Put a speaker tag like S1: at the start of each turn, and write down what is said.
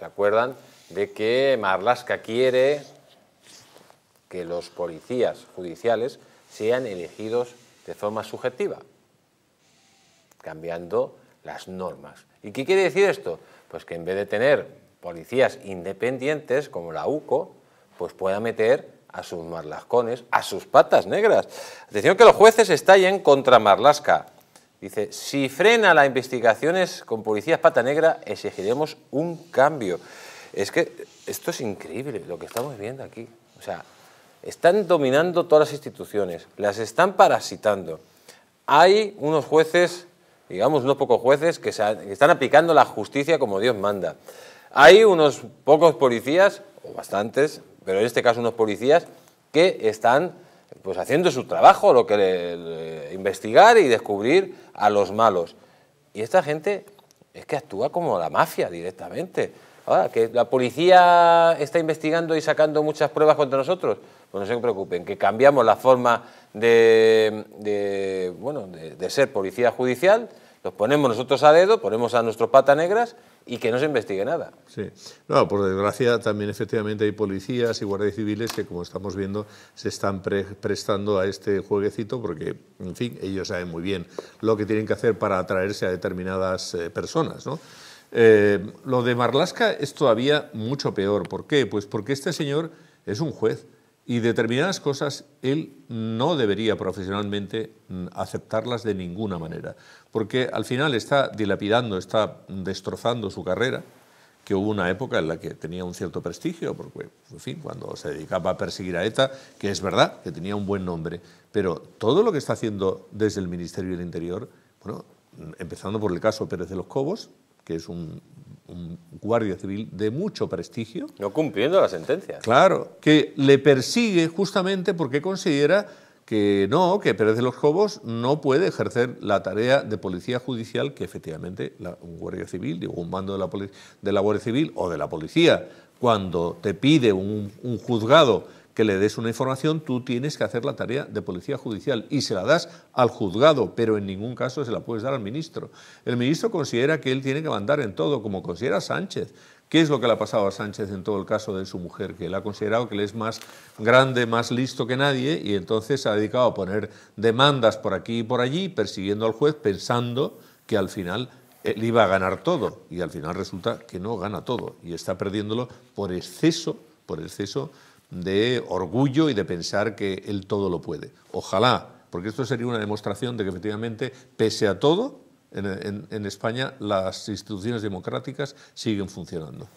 S1: ¿Se acuerdan? De que Marlaska quiere que los policías judiciales sean elegidos de forma subjetiva, cambiando las normas. ¿Y qué quiere decir esto? Pues que en vez de tener policías independientes, como la UCO, pues pueda meter a sus marlascones, a sus patas negras. Atención que los jueces estallen contra Marlasca. Dice, si frena las investigaciones con policías pata negra, exigiremos un cambio. Es que esto es increíble lo que estamos viendo aquí. O sea, están dominando todas las instituciones, las están parasitando. Hay unos jueces, digamos unos pocos jueces, que, están aplicando la justicia como Dios manda. Hay unos pocos policías, o bastantes, pero en este caso unos policías, que están pues haciendo su trabajo, lo que investigar y descubrir a los malos. Y esta gente es que actúa como la mafia directamente. Ahora, que la policía está investigando y sacando muchas pruebas contra nosotros, pues no se preocupen, que cambiamos la forma de, bueno, de ser policía judicial, los ponemos nosotros a dedo, ponemos a nuestros patas negras y que no se investigue nada.
S2: Sí, no, por desgracia también efectivamente hay policías y guardias civiles que como estamos viendo se están prestando a este jueguecito porque, en fin, ellos saben muy bien lo que tienen que hacer para atraerse a determinadas eh, personas, ¿no? Eh, lo de Marlasca es todavía mucho peor. ¿Por qué? Pues porque este señor es un juez. Y determinadas cosas él no debería profesionalmente mm, aceptarlas de ninguna manera, porque al final está dilapidando, está destrozando su carrera, que hubo una época en la que tenía un cierto prestigio, porque, en fin, cuando se dedicaba a perseguir a ETA, que es verdad que tenía un buen nombre, pero todo lo que está haciendo desde el Ministerio del Interior, bueno, mm, empezando por el caso Pérez de los Cobos, que es un un guardia civil de mucho prestigio. No cumpliendo la sentencia. Claro, que le persigue justamente porque considera que no, que Pérez de los Cobos no puede ejercer la tarea de policía judicial que efectivamente un guardia civil, digo, un mando de la, de la Guardia Civil o de la policía, cuando te pide un juzgado que le des una información, tú tienes que hacer la tarea de policía judicial y se la das al juzgado, pero en ningún caso se la puedes dar al ministro. El ministro considera que él tiene que mandar en todo, como considera Sánchez. ¿Qué es lo que le ha pasado a Sánchez en todo el caso de su mujer? Que él ha considerado que él es más grande, más listo que nadie y entonces se ha dedicado a poner demandas por aquí y por allí, persiguiendo al juez, pensando que al final él iba a ganar todo y al final resulta que no gana todo y está perdiéndolo por exceso, por exceso de orgullo y de pensar que él todo lo puede. Ojalá, porque esto sería una demostración de que efectivamente, pese a todo, en, en España las instituciones democráticas siguen funcionando.